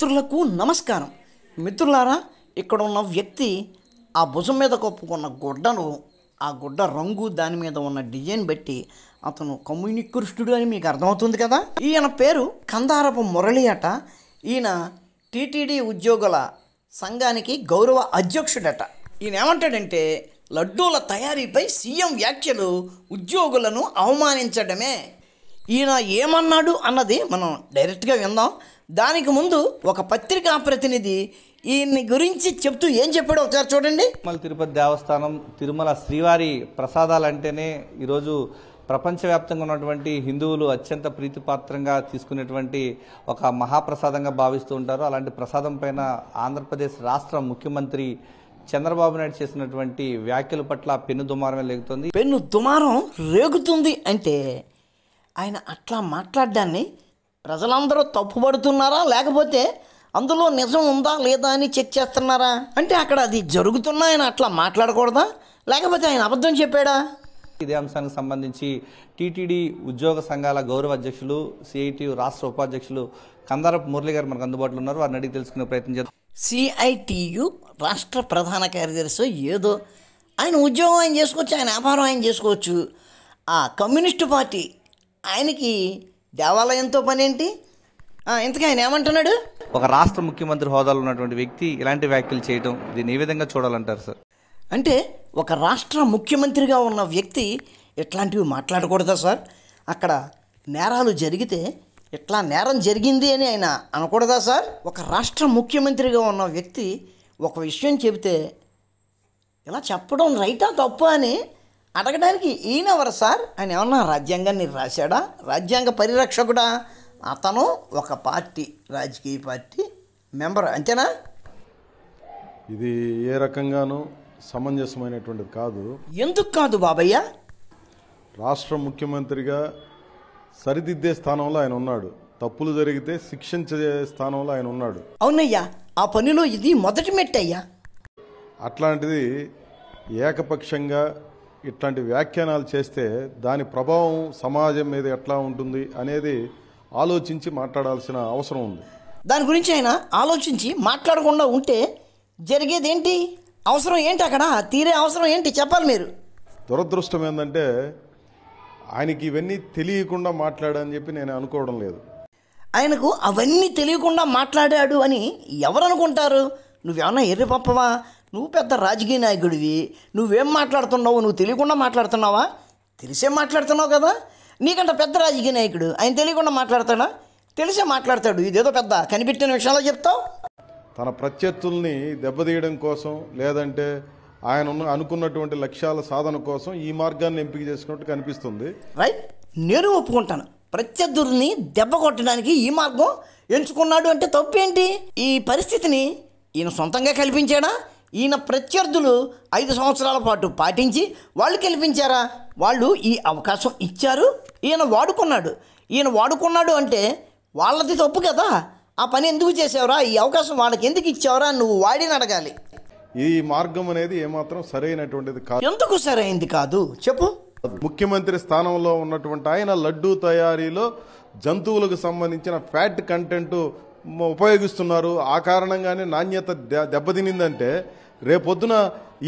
మిత్రులకు నమస్కారం మిత్రులారా ఇక్కడ ఉన్న వ్యక్తి ఆ భుజం మీద కప్పుకున్న గుడ్డను ఆ గుడ్డ రంగు దాని మీద ఉన్న డిజైన్ బట్టి అతను కమ్యూనికృష్ణుడు అని మీకు అర్థమవుతుంది కదా ఈయన పేరు కందారపు మురళి అట ఈయన టీటీడీ ఉద్యోగుల సంఘానికి గౌరవ అధ్యక్షుడట ఈయన ఏమంటాడంటే లడ్డూల తయారీపై సీఎం వ్యాఖ్యలు ఉద్యోగులను అవమానించడమే ఈయన ఏమన్నాడు అన్నది మనం డైరెక్ట్గా విందాం దానికి ముందు ఒక పత్రికా ప్రతినిధి ఈయన్ని గురించి చెప్తూ ఏం చెప్పాడో ఒకసారి చూడండి తిరుమల తిరుపతి దేవస్థానం తిరుమల శ్రీవారి ప్రసాదాలంటేనే ఈరోజు ప్రపంచవ్యాప్తంగా ఉన్నటువంటి హిందువులు అత్యంత ప్రీతిపాత్రంగా తీసుకునేటువంటి ఒక మహాప్రసాదంగా భావిస్తూ ఉంటారు అలాంటి ప్రసాదం పైన ఆంధ్రప్రదేశ్ రాష్ట్ర ముఖ్యమంత్రి చంద్రబాబు నాయుడు చేసినటువంటి వ్యాఖ్యల పట్ల పెన్ను దుమారమే రేగుతుంది పెన్ను దుమారం రేగుతుంది అంటే ఆయన అట్లా మాట్లాడడాన్ని ప్రజలందరూ తప్పుపడుతున్నారా లేకపోతే అందులో నిజం ఉందా లేదా అని చెక్ చేస్తున్నారా అంటే అక్కడ అది జరుగుతున్నా ఆయన అట్లా మాట్లాడకూడదా లేకపోతే ఆయన అబద్ధం చెప్పాడా ఇదే అంశానికి సంబంధించి టీటీడీ ఉద్యోగ సంఘాల గౌరవ అధ్యక్షులు సిఐటి రాష్ట్ర ఉపాధ్యక్షులు కందారపు మురళి గారు మనకు అందుబాటులో ఉన్నారు వారిని అడిగి తెలుసుకునే ప్రయత్నం చేద్దాం సిఐటియు రాష్ట్ర ప్రధాన కార్యదర్శి ఏదో ఆయన ఉద్యోగం ఆయన చేసుకోవచ్చు ఆయన వ్యాపారం ఆయన చేసుకోవచ్చు ఆ కమ్యూనిస్టు పార్టీ ఆయనకి దేవాలయంతో పనేంటి ఇంతకీ ఆయన ఏమంటున్నాడు ఒక రాష్ట్ర ముఖ్యమంత్రి హోదాలో ఉన్నటువంటి వ్యక్తి ఇలాంటి వ్యాఖ్యలు చేయడం దీన్ని ఏ విధంగా చూడాలంటారు సార్ అంటే ఒక రాష్ట్ర ముఖ్యమంత్రిగా ఉన్న వ్యక్తి ఇట్లాంటివి మాట్లాడకూడదా సార్ అక్కడ నేరాలు జరిగితే ఇట్లా నేరం జరిగింది అని ఆయన అనకూడదా సార్ ఒక రాష్ట్ర ముఖ్యమంత్రిగా ఉన్న వ్యక్తి ఒక విషయం చెబితే ఇలా చెప్పడం రైటా తప్పు అని అడగడానికి ఈయన సార్ ఆయన ఏమన్నా రాజ్యాంగాన్ని రాశాడా రాజ్యాంగ పరిరక్షకుడా అతను ఒక పార్టీ రాజకీయ పార్టీ మెంబర్ అంతేనా ఇది ఏ రకంగానూ సమంజసమైనటువంటిది కాదు ఎందుకు కాదు బాబయ్య రాష్ట్ర ముఖ్యమంత్రిగా సరిదిద్దే స్థానంలో ఆయన ఉన్నాడు తప్పులు జరిగితే శిక్షించే స్థానంలో ఆయన ఉన్నాడు అవునయ్యా ఆ పనిలో ఇది మొదటి మెట్టయ్యా అట్లాంటిది ఏకపక్షంగా ఇట్లాంటి వ్యాఖ్యానాలు చేస్తే దాని ప్రభావం సమాజం మీద ఎట్లా ఉంటుంది అనేది ఆలోచించి మాట్లాడాల్సిన అవసరం ఉంది దాని గురించి ఆయన ఆలోచించి మాట్లాడకుండా ఉంటే జరిగేది ఏంటి అవసరం ఏంటి అక్కడ తీరే అవసరం ఏంటి చెప్పాలి మీరు దురదృష్టం ఏంటంటే ఆయనకి ఇవన్నీ తెలియకుండా మాట్లాడని చెప్పి నేను అనుకోవడం లేదు ఆయనకు అవన్నీ తెలియకుండా మాట్లాడాడు అని ఎవరు అనుకుంటారు నువ్వేమన్నా ఎర్రి పప్పవా నువ్వు పెద్ద రాజకీయ నాయకుడివి నువ్వేం మాట్లాడుతున్నావు నువ్వు తెలియకుండా మాట్లాడుతున్నావా తెలిసే మాట్లాడుతున్నావు కదా నీకంట పెద్ద రాజకీయ నాయకుడు ఆయన తెలియకుండా మాట్లాడతాడా తెలిసే మాట్లాడతాడు ఇదేదో పెద్ద కనిపెట్టిన విషయాలు చెప్తావు తన ప్రత్యర్థుల్ని దెబ్బతీయడం కోసం లేదంటే ఆయన అనుకున్నటువంటి లక్ష్యాల సాధన కోసం ఈ మార్గాన్ని ఎంపిక చేసుకున్నట్టు కనిపిస్తుంది రైట్ నేను ఒప్పుకుంటాను ప్రత్యర్థుల్ని దెబ్బ కొట్టడానికి ఈ మార్గం ఎంచుకున్నాడు అంటే తప్పేంటి ఈ పరిస్థితిని ఈయన సొంతంగా కల్పించాడా ఈయన ప్రత్యర్థులు ఐదు సంవత్సరాల పాటు పాటించి వాళ్ళు గెలిపించారా వాళ్ళు ఈ అవకాశం ఇచ్చారు ఈయన వాడుకున్నాడు ఈయన వాడుకున్నాడు అంటే వాళ్ళది తప్పు కదా ఆ పని ఎందుకు చేసావురా ఈ అవకాశం వాళ్ళకి ఎందుకు ఇచ్చావురా నువ్వు వాడిని అడగాలి ఈ మార్గం అనేది ఏమాత్రం సరైనటువంటిది కాదు ఎందుకు సరైనది కాదు చెప్పు ముఖ్యమంత్రి స్థానంలో ఉన్నటువంటి ఆయన లడ్డూ తయారీలో జంతువులకు సంబంధించిన ఫ్యాట్ కంటెంట్ ఉపయోగిస్తున్నారు ఆ కారణంగానే నాణ్యత దెబ్బతినిందంటే రేపొద్దున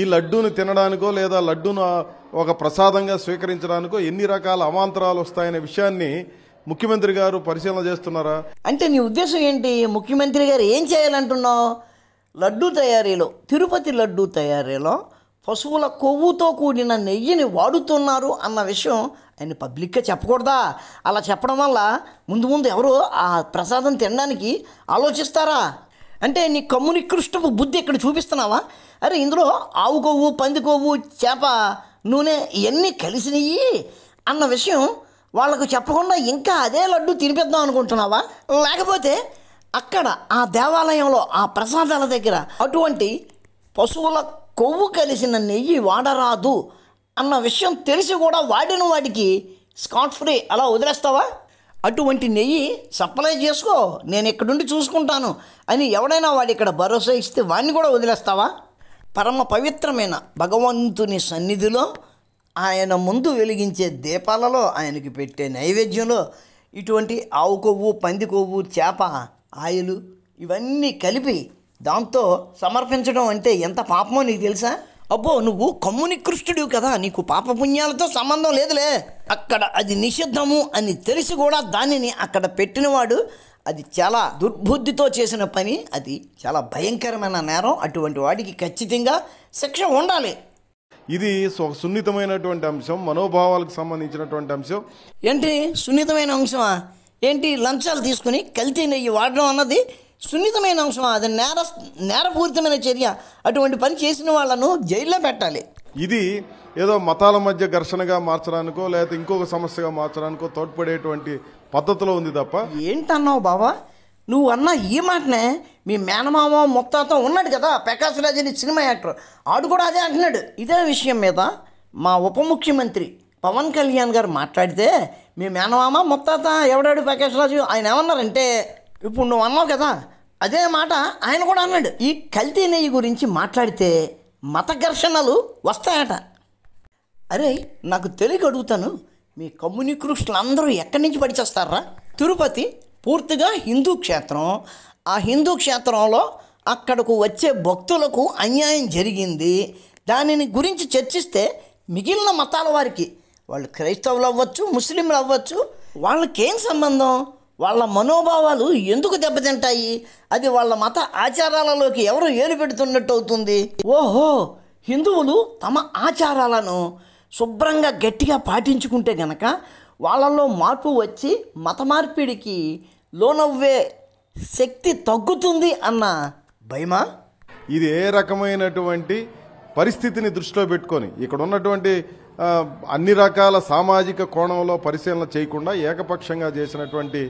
ఈ లడ్డూను తినడానికో లేదా లడ్డూను ఒక ప్రసాదంగా స్వీకరించడానికో ఎన్ని రకాల అవాంతరాలు వస్తాయనే విషయాన్ని ముఖ్యమంత్రి గారు పరిశీలన చేస్తున్నారా అంటే నీ ఉద్దేశం ఏంటి ముఖ్యమంత్రి గారు ఏం చేయాలంటున్నావు లడ్డూ తయారీలో తిరుపతి లడ్డూ తయారీలో పశువుల కొవ్వుతో కూడిన నెయ్యిని వాడుతున్నారు అన్న విషయం ఆయన పబ్లిక్గా చెప్పకూడదా అలా చెప్పడం వల్ల ముందు ముందు ఎవరు ఆ ప్రసాదం తినడానికి ఆలోచిస్తారా అంటే నీ కమ్మునికృష్టపు బుద్ధి ఇక్కడ చూపిస్తున్నావా అరే ఇందులో ఆవు కొవ్వు పంది కొవ్వు చేప నూనె ఇవన్నీ కలిసినవి అన్న విషయం వాళ్ళకు చెప్పకుండా ఇంకా అదే లడ్డు తినిపిద్దాం అనుకుంటున్నావా లేకపోతే అక్కడ ఆ దేవాలయంలో ఆ ప్రసాదాల దగ్గర అటువంటి పశువుల కొవ్వు కలిసిన నెయ్యి వాడరాదు అన్న విషయం తెలిసి కూడా వాడిన వాడికి స్కాట్ ఫ్రీ అలా వదిలేస్తావా అటువంటి నెయ్యి సప్లై చేసుకో నేను ఇక్కడుండి చూసుకుంటాను అని ఎవడైనా వాడు ఇక్కడ భరోసా ఇస్తే వాడిని కూడా వదిలేస్తావా పరమ పవిత్రమైన భగవంతుని సన్నిధిలో ఆయన ముందు వెలిగించే దీపాలలో ఆయనకి పెట్టే నైవేద్యంలో ఇటువంటి ఆవు కొవ్వు పంది కొవ్వు చేప ఆయిలు ఇవన్నీ కలిపి దాంతో సమర్పించడం అంటే ఎంత పాపమో నీకు తెలుసా అబ్బో నువ్వు కమ్ముని కృష్ణుడు కదా నీకు పాపపుణ్యాలతో సంబంధం లేదులే అక్కడ అది నిషిద్ధము అని తెలిసి కూడా దానిని అక్కడ పెట్టినవాడు అది చాలా దుర్బుద్ధితో చేసిన పని అది చాలా భయంకరమైన నేరం అటువంటి వాడికి ఖచ్చితంగా శిక్ష ఉండాలి ఇది ఒక సున్నితమైనటువంటి అంశం మనోభావాలకు సంబంధించినటువంటి అంశం ఏంటి సున్నితమైన అంశమా ఏంటి లంచాలు తీసుకుని కల్తీ నెయ్యి వాడడం అన్నది సున్నితమైన అంశం అది నేర నేరపూరితమైన చర్య అటువంటి పని చేసిన వాళ్ళను జైల్లో పెట్టాలి ఇది ఏదో మతాల మధ్య ఘర్షణగా మార్చడానికో లేకపోతే ఇంకొక సమస్యగా మార్చడానికో తోడ్పడేటువంటి పద్ధతిలో ఉంది తప్ప ఏంటన్నావు బాబా నువ్వు అన్న ఈ మాటనే మీ మేనమామ మొత్తాత ఉన్నాడు కదా ప్రకాశ్ రాజ్ అని సినిమా యాక్టర్ ఆడు కూడా అదే అంటున్నాడు ఇదే విషయం మీద మా ఉప ముఖ్యమంత్రి పవన్ కళ్యాణ్ గారు మాట్లాడితే మీ మేనమామ మొత్తాత ఎవడాడు ప్రకాశ్ రాజు ఆయన ఏమన్నారంటే ఇప్పుడు నువ్వు అన్నావు కదా అదే మాట ఆయన కూడా అన్నాడు ఈ కల్తీ నెయ్యి గురించి మాట్లాడితే మత ఘర్షణలు వస్తాయట అరే నాకు తెలియక అడుగుతాను మీ కమ్యూనికృష్ణులు అందరూ ఎక్కడి నుంచి పడిచేస్తారా తిరుపతి పూర్తిగా హిందూ క్షేత్రం ఆ హిందూ క్షేత్రంలో అక్కడకు వచ్చే భక్తులకు అన్యాయం జరిగింది దానిని గురించి చర్చిస్తే మిగిలిన మతాల వారికి వాళ్ళు క్రైస్తవులు అవ్వచ్చు ముస్లింలు అవ్వచ్చు వాళ్ళకేం సంబంధం వాళ్ళ మనోభావాలు ఎందుకు దెబ్బతింటాయి అది వాళ్ళ మత ఆచారాలలోకి ఎవరు ఏలు పెడుతున్నట్టు అవుతుంది ఓహో హిందువులు తమ ఆచారాలను శుభ్రంగా గట్టిగా పాటించుకుంటే గనక వాళ్ళలో మార్పు వచ్చి మత మార్పిడికి లోనవ్వే శక్తి తగ్గుతుంది అన్న భయమా ఇది ఏ రకమైనటువంటి పరిస్థితిని దృష్టిలో పెట్టుకొని ఇక్కడ ఉన్నటువంటి అన్ని రకాల సామాజిక కోణంలో పరిశీలన చేయకుండా ఏకపక్షంగా చేసినటువంటి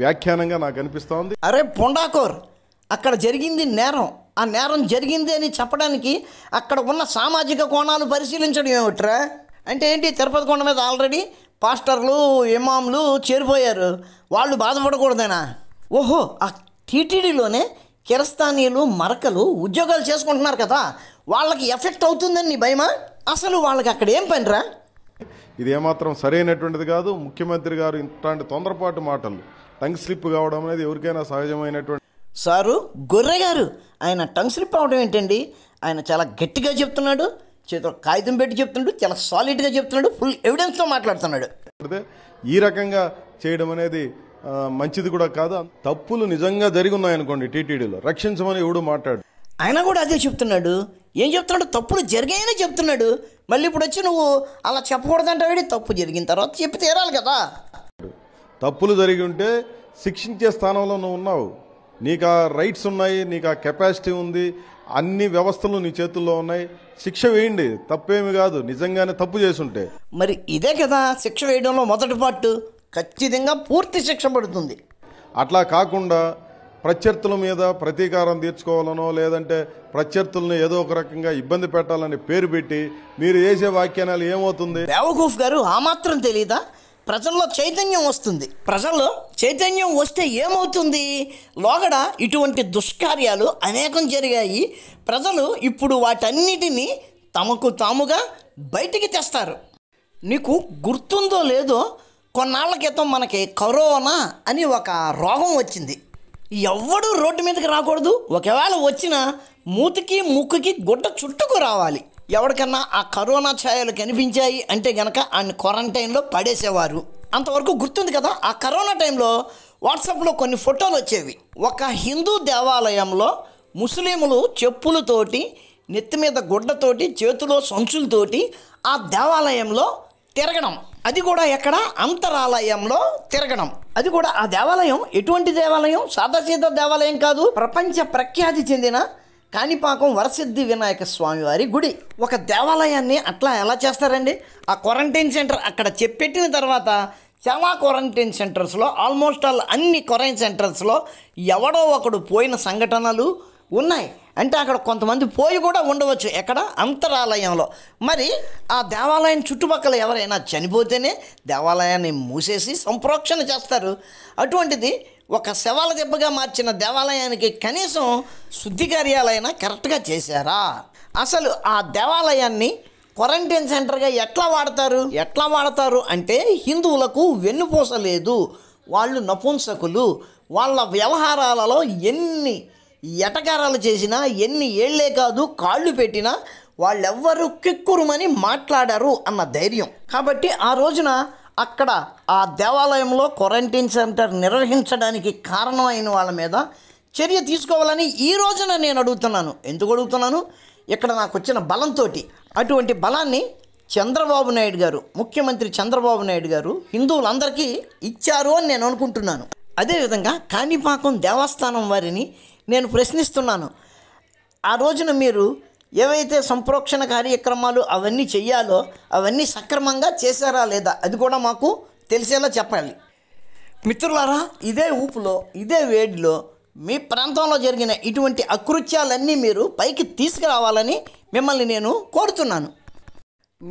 వ్యాఖ్యానంగా నాకు అనిపిస్తోంది అరే పొండాకోర్ అక్కడ జరిగింది నేరం ఆ నేరం జరిగింది అని చెప్పడానికి అక్కడ ఉన్న సామాజిక కోణాలు పరిశీలించడం ఏమిట్రా అంటే ఏంటి తిరుపతి కొండ మీద ఆల్రెడీ పాస్టర్లు ఇమాములు చేరిపోయారు వాళ్ళు బాధపడకూడదేనా ఓహో ఆ టీటీడీలోనే కిరస్తానీలు మరకలు ఉద్యోగాలు చేసుకుంటున్నారు కదా వాళ్ళకి ఎఫెక్ట్ అవుతుందని నీ భయమా అసలు వాళ్ళకి అక్కడ ఏం పనిరా ఇది ఏమాత్రం సరైనటువంటిది కాదు ముఖ్యమంత్రి గారు ఇట్లాంటి తొందరపాటు మాటలు టంగ్ స్లిప్ కావడం అనేది ఎవరికైనా సహజమైనటువంటి సారు గొర్రె గారు ఆయన టంగ్ స్లిప్ అవడం ఏంటండి ఆయన చాలా గట్టిగా చెప్తున్నాడు చేతిలో కాగితం పెట్టి చెప్తున్నాడు చాలా సాలిడ్గా చెప్తున్నాడు ఫుల్ ఎవిడెన్స్తో మాట్లాడుతున్నాడు ఈ రకంగా చేయడం అనేది మంచిది కూడా కాదు తప్పులు నిజంగా జరిగి ఉన్నాయనుకోండి టీటీడీలో రక్షించమని ఎవడు మాట్లాడు ఆయన కూడా అదే చెప్తున్నాడు ఏం చెప్తున్నాడు తప్పులు జరిగాయని చెప్తున్నాడు మళ్ళీ ఇప్పుడు వచ్చి నువ్వు అలా చెప్పకూడదంటావు తప్పు జరిగిన తర్వాత చెప్పి తీరాలి కదా తప్పులు జరిగి ఉంటే శిక్షించే స్థానంలో నువ్వు ఉన్నావు నీకు ఆ రైట్స్ ఉన్నాయి నీకు ఆ కెపాసిటీ ఉంది అన్ని వ్యవస్థలు నీ చేతుల్లో ఉన్నాయి శిక్ష వేయండి తప్పేమి కాదు నిజంగానే తప్పు చేసుంటే మరి ఇదే కదా శిక్ష వేయడంలో మొదటి పాటు ఖచ్చితంగా పూర్తి శిక్ష పడుతుంది అట్లా కాకుండా ప్రత్యర్థుల మీద ప్రతీకారం తీర్చుకోవాలనో లేదంటే ప్రత్యర్థులను ఏదో ఒక రకంగా ఇబ్బంది పెట్టాలని పేరు పెట్టి మీరు చేసే వ్యాఖ్యానాలు ఏమవుతుంది బేవకూఫ్ గారు ఆ మాత్రం తెలియదా ప్రజల్లో చైతన్యం వస్తుంది ప్రజల్లో చైతన్యం వస్తే ఏమవుతుంది లోగడ ఇటువంటి దుష్కార్యాలు అనేకం జరిగాయి ప్రజలు ఇప్పుడు వాటన్నిటినీ తమకు తాముగా బయటికి తెస్తారు నీకు గుర్తుందో లేదో కొన్నాళ్ళ క్రితం మనకి కరోనా అని ఒక రోగం వచ్చింది ఎవడు రోడ్డు మీదకి రాకూడదు ఒకవేళ వచ్చిన మూతికి ముక్కుకి గుడ్డ చుట్టుకు రావాలి ఎవరికన్నా ఆ కరోనా ఛాయలు కనిపించాయి అంటే గనక ఆయన క్వారంటైన్లో పడేసేవారు అంతవరకు గుర్తుంది కదా ఆ కరోనా టైంలో వాట్సాప్లో కొన్ని ఫోటోలు వచ్చేవి ఒక హిందూ దేవాలయంలో ముస్లింలు చెప్పులతోటి నెత్తి మీద గుడ్డతోటి చేతిలో సంచులతోటి ఆ దేవాలయంలో తిరగడం అది కూడా ఎక్కడ అంతరాలయంలో తిరగడం అది కూడా ఆ దేవాలయం ఎటువంటి దేవాలయం సాదాసీత దేవాలయం కాదు ప్రపంచ ప్రఖ్యాతి చెందిన కాణిపాకం వరసిద్ధి వినాయక స్వామివారి గుడి ఒక దేవాలయాన్ని అట్లా ఎలా చేస్తారండి ఆ క్వారంటైన్ సెంటర్ అక్కడ చెప్పెట్టిన తర్వాత చాలా క్వారంటైన్ సెంటర్స్లో ఆల్మోస్ట్ ఆల్ అన్ని క్వారంటైన్ సెంటర్స్లో ఎవడో ఒకడు పోయిన సంఘటనలు ఉన్నాయి అంటే అక్కడ కొంతమంది పోయి కూడా ఉండవచ్చు ఎక్కడ అంతరాలయంలో మరి ఆ దేవాలయం చుట్టుపక్కల ఎవరైనా చనిపోతేనే దేవాలయాన్ని మూసేసి సంప్రోక్షణ చేస్తారు అటువంటిది ఒక శవాల దెబ్బగా మార్చిన దేవాలయానికి కనీసం శుద్ధి కార్యాలైనా కరెక్ట్గా చేశారా అసలు ఆ దేవాలయాన్ని క్వారంటైన్ సెంటర్గా ఎట్లా వాడతారు ఎట్లా వాడతారు అంటే హిందువులకు వెన్నుపూస లేదు వాళ్ళు నపుంసకులు వాళ్ళ వ్యవహారాలలో ఎన్ని ఎటకారాలు చేసినా ఎన్ని ఏళ్లే కాదు కాళ్ళు పెట్టినా వాళ్ళెవ్వరూ కిక్కురుమని మాట్లాడారు అన్న ధైర్యం కాబట్టి ఆ రోజున అక్కడ ఆ దేవాలయంలో క్వారంటైన్ సెంటర్ నిర్వహించడానికి కారణమైన వాళ్ళ మీద చర్య తీసుకోవాలని ఈ రోజున నేను అడుగుతున్నాను ఎందుకు అడుగుతున్నాను ఇక్కడ నాకు వచ్చిన బలంతో అటువంటి బలాన్ని చంద్రబాబు నాయుడు గారు ముఖ్యమంత్రి చంద్రబాబు నాయుడు గారు హిందువులందరికీ ఇచ్చారు అని నేను అనుకుంటున్నాను అదేవిధంగా కాణిపాకం దేవస్థానం వారిని నేను ప్రశ్నిస్తున్నాను ఆ రోజున మీరు ఏవైతే సంప్రోక్షణ కార్యక్రమాలు అవన్నీ చెయ్యాలో అవన్నీ సక్రమంగా చేశారా లేదా అది కూడా మాకు తెలిసేలా చెప్పాలి మిత్రులారా ఇదే ఊపులో ఇదే వేడిలో మీ ప్రాంతంలో జరిగిన ఇటువంటి అకృత్యాలన్నీ మీరు పైకి తీసుకురావాలని మిమ్మల్ని నేను కోరుతున్నాను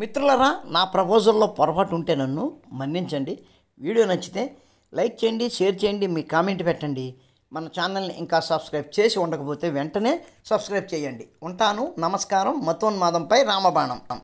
మిత్రులరా నా ప్రపోజల్లో పొరపాటు ఉంటే నన్ను మన్నించండి వీడియో నచ్చితే లైక్ చేయండి షేర్ చేయండి మీ కామెంట్ పెట్టండి మన ఛానల్ని ఇంకా సబ్స్క్రైబ్ చేసి ఉండకపోతే వెంటనే సబ్స్క్రైబ్ చేయండి ఉంటాను నమస్కారం మతోన్మాదంపై రామబాణం